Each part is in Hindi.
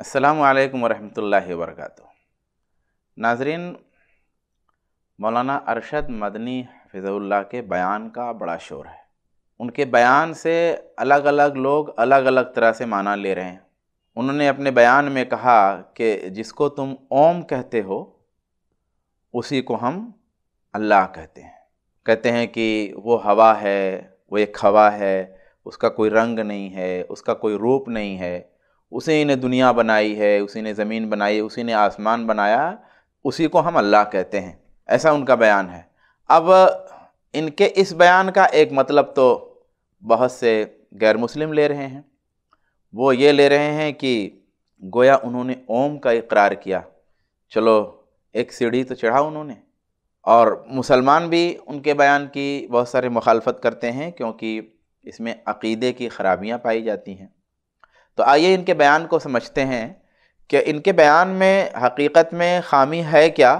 असलकम वरहमल वर्क नाजरीन मौलाना अरशद मदनी हफिज़ुल्लाह के बयान का बड़ा शोर है उनके बयान से अलग अलग लोग अलग अलग तरह से माना ले रहे हैं उन्होंने अपने बयान में कहा कि जिसको तुम ओम कहते हो उसी को हम अल्लाह कहते हैं कहते हैं कि वो हवा है वो एक हवा है उसका कोई रंग नहीं है उसका कोई रूप नहीं है उसी ने दुनिया बनाई है उसी ने ज़मीन बनाई है उसी ने आसमान बनाया उसी को हम अल्लाह कहते हैं ऐसा उनका बयान है अब इनके इस बयान का एक मतलब तो बहुत से गैर मुस्लिम ले रहे हैं वो ये ले रहे हैं कि गोया उन्होंने ओम का इकरार किया चलो एक सीढ़ी तो चढ़ा उन्होंने और मुसलमान भी उनके बयान की बहुत सारे मुखालफत करते हैं क्योंकि इसमें अकीदे की ख़राबियाँ पाई जाती हैं तो आइए इनके बयान को समझते हैं कि इनके बयान में हकीकत में खामी है क्या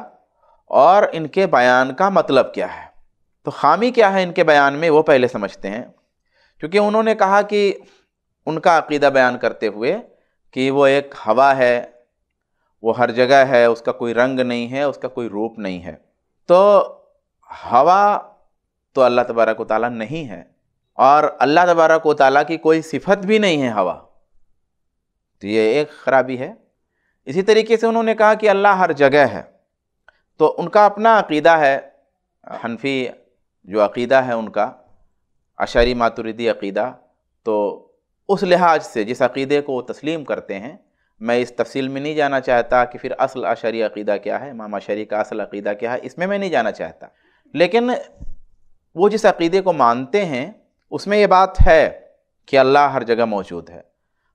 और इनके बयान का मतलब क्या है तो खामी क्या है इनके बयान में वो पहले समझते हैं क्योंकि उन्होंने कहा कि उनका अकीदा बयान करते हुए कि वो एक हवा है वो हर जगह है उसका कोई रंग नहीं है उसका कोई रूप नहीं है तो हवा तो अल्लाह तबारक ताली नहीं है और अल्लाह तबारक ताली की कोई सिफत भी नहीं है हवा तो ये एक ख़राबी है इसी तरीके से उन्होंने कहा कि अल्लाह हर जगह है तो उनका अपना अकीदा है हनफी जो अकीदा है उनका अशारी मातुरदी अकीदा तो उस लिहाज से जिस अकीदे को तस्लीम करते हैं मैं इस तफसील में नहीं जाना चाहता कि फिर असल अशारी अकीदा क्या है मामा शरी का असल अकीदा क्या है इसमें मैं नहीं जाना चाहता लेकिन वो जिस अकीदे को मानते हैं उसमें ये बात है कि अल्लाह हर जगह मौजूद है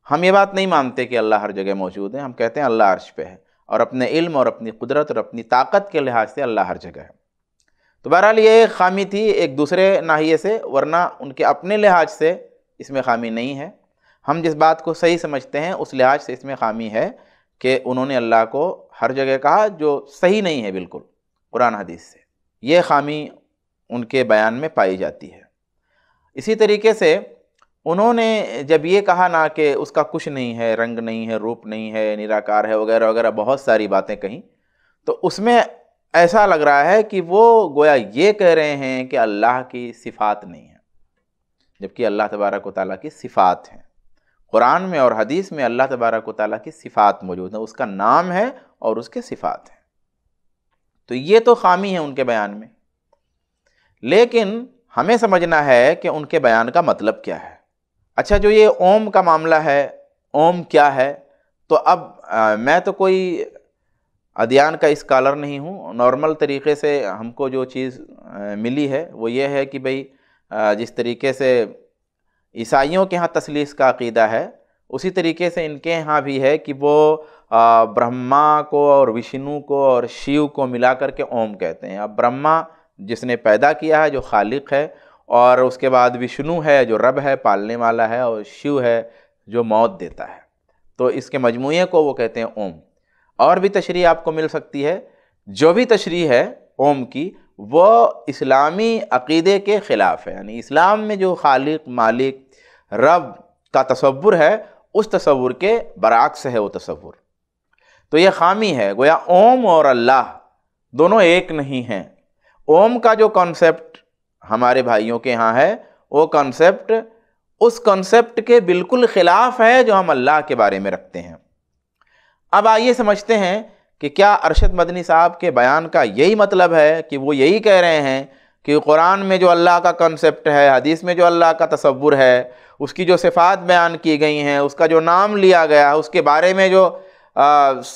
हम ये बात नहीं मानते कि अल्लाह हर जगह मौजूद है हम कहते हैं अल्लाह अर्श पे है और अपने इल्म और अपनी कुदरत और अपनी ताकत के लिहाज से अल्लाह हर जगह है तो बहरहाल ये एक खामी थी एक दूसरे नाहिए से वरना उनके अपने लिहाज से इसमें खामी नहीं है हम जिस बात को सही समझते हैं उस लिहाज से इसमें खामी है कि उन्होंने अल्लाह को हर जगह कहा जो सही नहीं है बिल्कुल कुरान हदीस से ये खामी उनके बयान में पाई जाती है इसी तरीके से उन्होंने जब ये कहा ना कि उसका कुछ नहीं है रंग नहीं है रूप नहीं है निराकार है वगैरह वगैरह बहुत सारी बातें कहीं तो उसमें ऐसा लग रहा है कि वो गोया ये कह रहे हैं कि अल्लाह की सिफात नहीं है जबकि अल्लाह तबारक ताली की सिफात हैं कुरान में और हदीस में अल्लाह तबारक ताली की सिफात मौजूद है उसका नाम है और उसके सिफात हैं तो ये तो खामी है उनके बयान में लेकिन हमें समझना है कि उनके बयान का मतलब क्या है अच्छा जो ये ओम का मामला है ओम क्या है तो अब आ, मैं तो कोई अध्ययन का स्कॉलर नहीं हूँ नॉर्मल तरीके से हमको जो चीज़ मिली है वो ये है कि भाई जिस तरीके से ईसाइयों के यहाँ तसलीस का अकीदा है उसी तरीके से इनके यहाँ भी है कि वो ब्रह्मा को और विष्णु को और शिव को मिला करके ओम कहते हैं अब ब्रह्मा जिसने पैदा किया है जो खालिक है और उसके बाद विष्णु है जो रब है पालने वाला है और शिव है जो मौत देता है तो इसके मजमू को वो कहते हैं ओम और भी तशरी आपको मिल सकती है जो भी तशरी है ओम की वो इस्लामी अकीदे के ख़िलाफ़ है यानी इस्लाम में जो खालिक मालिक रब का तस्वुर है उस तस्वुर के बरक्स है वो तस्वुर तो यह खामी है गोया ओम और अल्लाह दोनों एक नहीं हैं ओम का जो कॉन्सेप्ट हमारे भाइयों के यहाँ है वो कॉन्सेप्ट उस कॉन्सेप्ट के बिल्कुल ख़िलाफ़ है जो हम अल्लाह के बारे में रखते हैं अब आइए समझते हैं कि क्या अरशद मदनी साहब के बयान का यही मतलब है कि वो यही कह रहे हैं कि कुरान में जो अल्लाह का कॉन्सेप्ट है हदीस में जो अल्लाह का तस्वुर है उसकी जो सिफ़ात बयान की गई हैं उसका जो नाम लिया गया है उसके बारे में जो आ,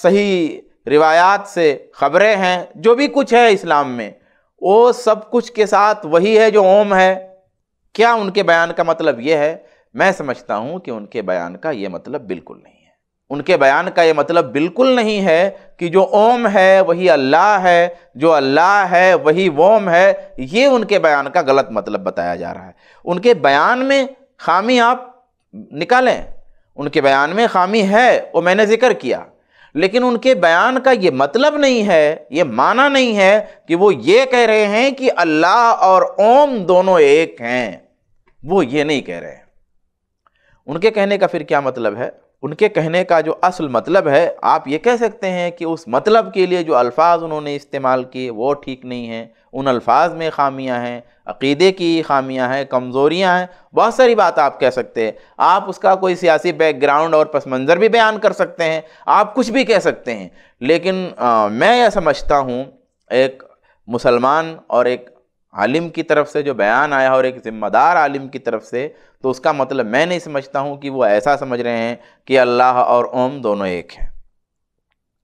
सही रिवायात से ख़बरें हैं जो भी कुछ है इस्लाम में वो सब कुछ के साथ वही है जो ओम है क्या उनके बयान का मतलब ये है मैं समझता हूँ कि उनके बयान का ये मतलब बिल्कुल नहीं है उनके बयान का ये मतलब बिल्कुल नहीं है कि जो ओम है वही अल्लाह है जो अल्लाह है वही ओम है ये उनके बयान का गलत मतलब बताया जा रहा है उनके बयान में खामी आप निकालें उनके बयान में खामी है वो मैंने जिक्र किया लेकिन उनके बयान का ये मतलब नहीं है ये माना नहीं है कि वो ये कह रहे हैं कि अल्लाह और ओम दोनों एक हैं वो ये नहीं कह रहे उनके कहने का फिर क्या मतलब है उनके कहने का जो असल मतलब है आप ये कह सकते हैं कि उस मतलब के लिए जो अल्फाज उन्होंने इस्तेमाल किए वो ठीक नहीं हैं उन अल्फाज में खामियां हैं अकीदे की खामियां हैं कमज़ोरियां हैं बहुत सारी बात आप कह सकते हैं आप उसका कोई सियासी बैकग्राउंड और पस मंज़र भी बयान कर सकते हैं आप कुछ भी कह सकते हैं लेकिन आ, मैं यह समझता हूँ एक मुसलमान और एक आलिम की तरफ से जो बयान आया और एक ज़िम्मेदार आलिम की तरफ से तो उसका मतलब मैं नहीं समझता हूँ कि वो ऐसा समझ रहे हैं कि अल्लाह और ओम दोनों एक हैं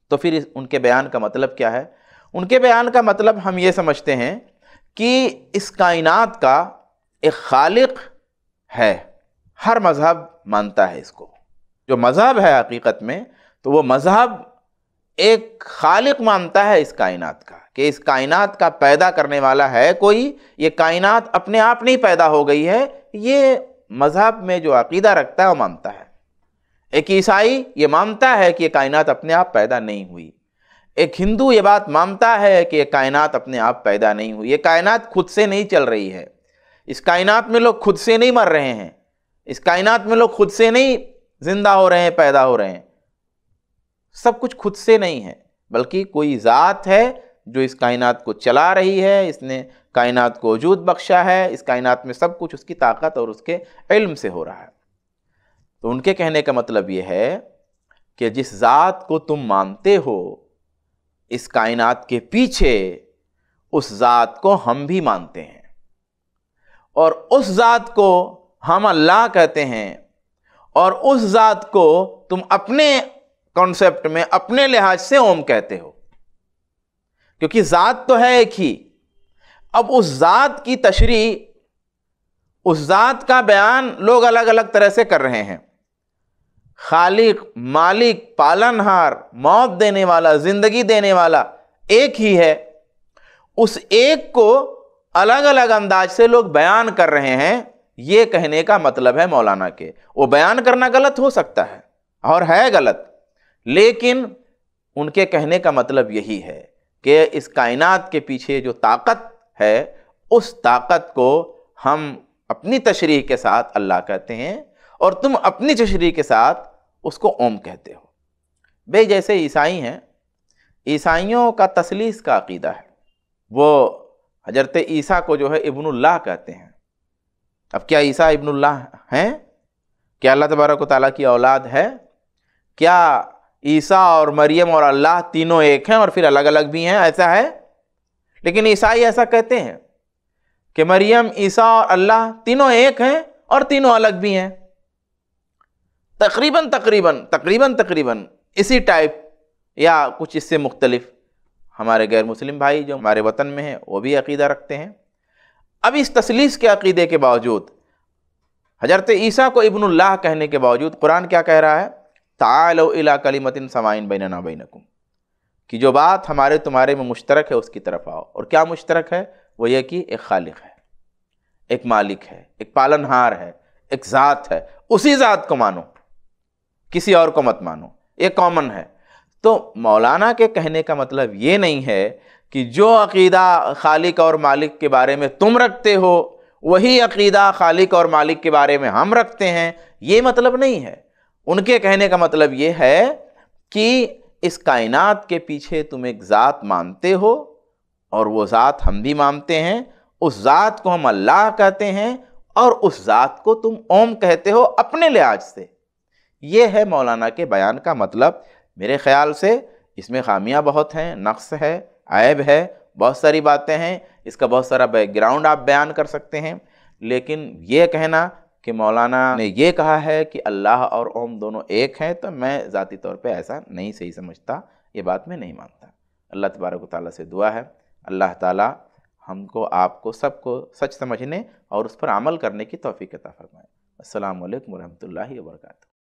तो फिर इस, उनके बयान का मतलब क्या है उनके बयान का मतलब हम ये समझते हैं कि इस कायनात का एक खालिक है हर मज़हब मानता है इसको जो मज़हब है हकीकत में तो वो मज़हब एक खालिक मानता है इस कायनात का कि इस कायनात का पैदा करने वाला है कोई ये कायनात अपने आप नहीं पैदा हो गई है ये मज़हब में जो अकीदा रखता है वो मानता है एक ईसाई ये मानता है कि ये कायनात अपने आप पैदा नहीं हुई एक हिंदू ये बात मानता है कि ये कायनात अपने आप पैदा नहीं हुई ये कायनात खुद से नहीं चल रही है इस कायनात में लोग खुद से नहीं मर रहे हैं इस कायनात में लोग खुद से नहीं जिंदा हो रहे हैं पैदा हो रहे हैं सब कुछ खुद से नहीं है बल्कि कोई ज़ात है जो इस कायनात को चला रही है इसने कायनात को वजूद बख्शा है इस कायनात में सब कुछ उसकी ताकत और उसके इल्म से हो रहा है तो उनके कहने का मतलब ये है कि जिस ज़ात को तुम मानते हो इस कायनात के पीछे उस ज़ात को हम भी मानते हैं और उस ज़ात को हम अल्लाह कहते हैं और उस ज़ात को तुम अपने कॉन्सेप्ट में अपने लिहाज से ओम कहते हो क्योंकि ज़ात तो है एक ही अब उस ज़ात की तशरी उस ज़ात का बयान लोग अलग अलग तरह से कर रहे हैं खालिक मालिक पालनहार मौत देने वाला ज़िंदगी देने वाला एक ही है उस एक को अलग अलग अंदाज से लोग बयान कर रहे हैं ये कहने का मतलब है मौलाना के वो बयान करना गलत हो सकता है और है गलत लेकिन उनके कहने का मतलब यही है कि इस कायनात के पीछे जो ताकत है उस ताकत को हम अपनी तशरी के साथ अल्लाह कहते हैं और तुम अपनी तशरी के साथ उसको ओम कहते हो भाई जैसे ईसाई हैं ईसाइयों का तसलीस का अकीदा है वो हजरत ईसा को जो है इब्नुल्लाह कहते हैं अब क्या ईसा इब्नुल्लाह हैं क्या अल्लाह तबारक ताली की औलाद है क्या ईसा और मरियम और अल्लाह तीनों एक हैं और फिर अलग अलग भी हैं ऐसा है लेकिन ईसाई ऐसा कहते हैं कि मरियम ईसा और अल्लाह तीनों एक हैं और तीनों अलग भी हैं तकरीबन तकरीबन तकरीबन तकरीबन इसी टाइप या कुछ इससे मुख्तलिफ हमारे गैर मुस्लिम भाई जो हमारे वतन में हैं वो भी अकीदा रखते हैं अब इस तसलीस के अकीदे के बावजूद हजरत ईसा को इब्नुल्लाह कहने के बावजूद कुरान क्या कह रहा है तालो इला कलीमतिन समाइन बैन बैनकुम कि जो बात हमारे तुम्हारे में मुश्तरक है उसकी तरफ आओ और क्या मुश्तरक है वो ये कि एक खालिक है एक मालिक है एक पालनहार है एक ज़ात है उसी ज़ात को मानो किसी और को मत मानो ये कॉमन है तो मौलाना के कहने का मतलब ये नहीं है कि जो अकीदा खालिक और मालिक के बारे में तुम रखते हो वही अकीदा खालिक और मालिक के बारे में हम रखते हैं ये मतलब नहीं है उनके कहने का मतलब ये है कि इस कायनात के पीछे तुम एक ज़ात मानते हो और वो ज़ात हम भी मानते हैं उस ज़ात को हम अल्लाह कहते हैं और उस ज़ात को तुम ओम कहते हो अपने लिहाज से ये है मौलाना के बयान का मतलब मेरे ख्याल से इसमें खामियां बहुत हैं नक्स है ऐब है बहुत सारी बातें हैं इसका बहुत सारा बैकग्राउंड आप बयान कर सकते हैं लेकिन ये कहना कि मौलाना ने ये कहा है कि अल्लाह और ओम दोनों एक हैं तो मैं ज़ाती तौर पे ऐसा नहीं सही समझता ये बात मैं नहीं मानता अल्लाह तबारक ताली से दुआ है अल्लाह ताली हमको आपको सबको सच समझने और उस पर अमल करने की तोफ़ी कता फ़रमाए अल्लाम वरहमल वर्का